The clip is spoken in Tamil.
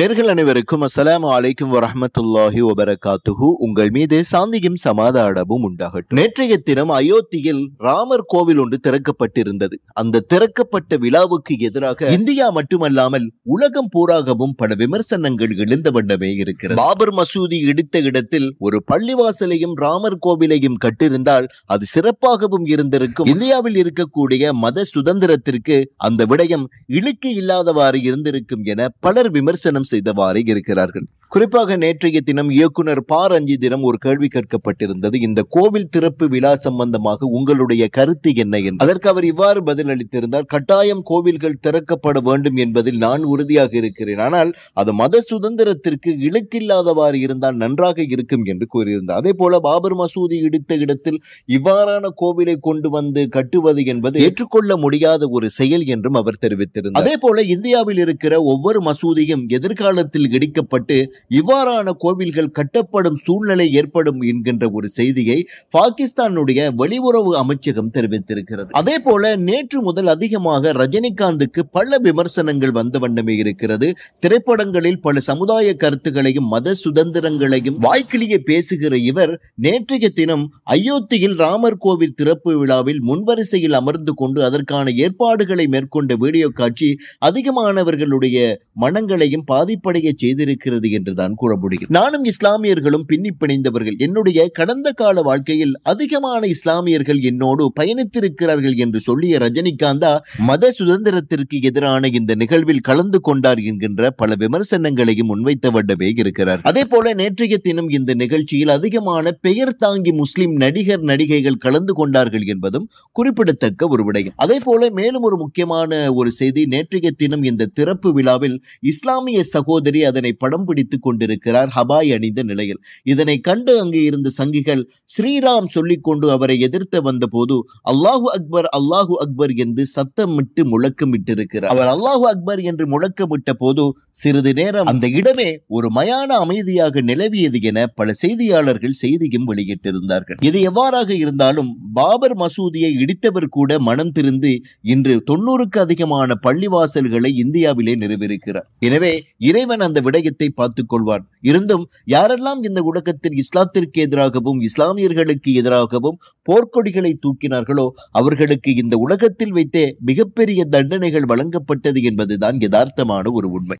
நெர்கள் அனைவருக்கும் அஸ்லாம் அலைக்கும் வரமத்துல்லாஹி ஒபரகாத்துஹு உங்கள் மீது சாந்தியும் சமாதானமும் உண்டாகட்டும் நேற்றைய தினம் அயோத்தியில் ராமர் கோவில் ஒன்று திறக்கப்பட்டிருந்தது அந்த திறக்கப்பட்ட விழாவுக்கு எதிராக இந்தியா மட்டுமல்லாமல் உலகம் பூராகவும் பல விமர்சனங்கள் எழுந்த வண்ணமே இருக்கிறது பாபர் மசூதி இடித்த இடத்தில் ஒரு பள்ளிவாசலையும் ராமர் கோவிலையும் கட்டிருந்தால் அது சிறப்பாகவும் இருந்திருக்கும் இந்தியாவில் இருக்கக்கூடிய மத சுதந்திரத்திற்கு அந்த விடயம் இழுக்கு இல்லாதவாறு இருந்திருக்கும் என பலர் விமர்சனம் செய்தவாறே இருக்கிறார்கள் குறிப்பாக நேற்றைய தினம் இயக்குனர் ப ரஞ்சிதிடம் ஒரு கேள்வி கேட்கப்பட்டிருந்தது இந்த கோவில் திறப்பு விழா சம்பந்தமாக உங்களுடைய கருத்து என்ன என்று அதற்கு அவர் இவ்வாறு பதிலளித்திருந்தார் கட்டாயம் கோவில்கள் திறக்கப்பட வேண்டும் என்பதில் நான் உறுதியாக இருக்கிறேன் ஆனால் அது மத சுதந்திரத்திற்கு இழுக்கில்லாதவாறு இருந்தால் நன்றாக இருக்கும் என்று கூறியிருந்தார் அதே போல பாபர் மசூதி இடித்த இடத்தில் இவ்வாறான கோவிலை கொண்டு வந்து கட்டுவது என்பது ஏற்றுக்கொள்ள முடியாத ஒரு செயல் என்றும் அவர் தெரிவித்திருந்தார் அதே போல இந்தியாவில் இருக்கிற ஒவ்வொரு மசூதியும் எதிர்காலத்தில் இடிக்கப்பட்டு இவ்வாறான கோவில்கள் கட்டப்படும் சூழ்நிலை ஏற்படும் என்கின்ற ஒரு செய்தியை பாகிஸ்தானுடைய வெளியுறவு அமைச்சகம் தெரிவித்திருக்கிறது அதே போல நேற்று முதல் அதிகமாக ரஜினிகாந்துக்கு பல விமர்சனங்கள் வந்த வண்ணமே இருக்கிறது திரைப்படங்களில் பல சமுதாய கருத்துகளையும் மத சுதந்திரங்களையும் வாய்க்கிலேயே பேசுகிற இவர் நேற்றைய தினம் அயோத்தியில் ராமர் கோவில் திறப்பு விழாவில் முன்வரிசையில் அமர்ந்து கொண்டு அதற்கான ஏற்பாடுகளை மேற்கொண்ட வீடியோ காட்சி அதிகமானவர்களுடைய மனங்களையும் பாதிப்படைய செய்திருக்கிறது என்று என்றுதான் கூற முடியும் நானும் இஸ்லாமியர்களும் பின்னி பிணைந்தவர்கள் என்னுடைய கடந்த கால வாழ்க்கையில் அதிகமான இஸ்லாமியர்கள் என்னோடு பயணித்திருக்கிறார்கள் என்று சொல்லிய ரஜினிகாந்தா மத சுதந்திரத்திற்கு எதிரான இந்த நிகழ்வில் கலந்து கொண்டார் என்கின்ற பல விமர்சனங்களையும் முன்வைத்த இருக்கிறார் அதே போல நேற்றைய தினம் இந்த நிகழ்ச்சியில் அதிகமான பெயர் தாங்கி முஸ்லிம் நடிகர் நடிகைகள் கலந்து கொண்டார்கள் என்பதும் குறிப்பிடத்தக்க ஒரு விடயம் அதே போல மேலும் ஒரு முக்கியமான ஒரு செய்தி நேற்றைய தினம் இந்த திறப்பு விழாவில் இஸ்லாமிய சகோதரி அதனை படம் பிடித்து வைத்துக் கொண்டிருக்கிறார் ஹபாய் அணிந்த நிலையில் இதனை கண்டு அங்கு இருந்த சங்கிகள் ஸ்ரீராம் சொல்லிக் கொண்டு அவரை எதிர்த்து வந்தபோது அல்லாஹு அக்பர் அல்லாஹு அக்பர் என்று சத்தமிட்டு முழக்கமிட்டிருக்கிறார் அவர் அல்லாஹு அக்பர் என்று முழக்கமிட்ட போது சிறிது நேரம் அந்த இடமே ஒரு மயான அமைதியாக நிலவியது என பல செய்தியாளர்கள் செய்தியும் வெளியிட்டிருந்தார்கள் இது எவ்வாறாக இருந்தாலும் பாபர் மசூதியை இடித்தவர் கூட மனம் திருந்து இன்று தொண்ணூறுக்கு அதிகமான பள்ளிவாசல்களை இந்தியாவிலே நிறுவியிருக்கிறார் எனவே இறைவன் அந்த விடயத்தை பார்த்து வைத்துக் கொள்வார் இருந்தும் யாரெல்லாம் இந்த உலகத்தில் இஸ்லாத்திற்கு எதிராகவும் இஸ்லாமியர்களுக்கு எதிராகவும் போர்க்கொடிகளை தூக்கினார்களோ அவர்களுக்கு இந்த உலகத்தில் வைத்தே மிகப்பெரிய தண்டனைகள் வழங்கப்பட்டது என்பதுதான் யதார்த்தமான ஒரு உண்மை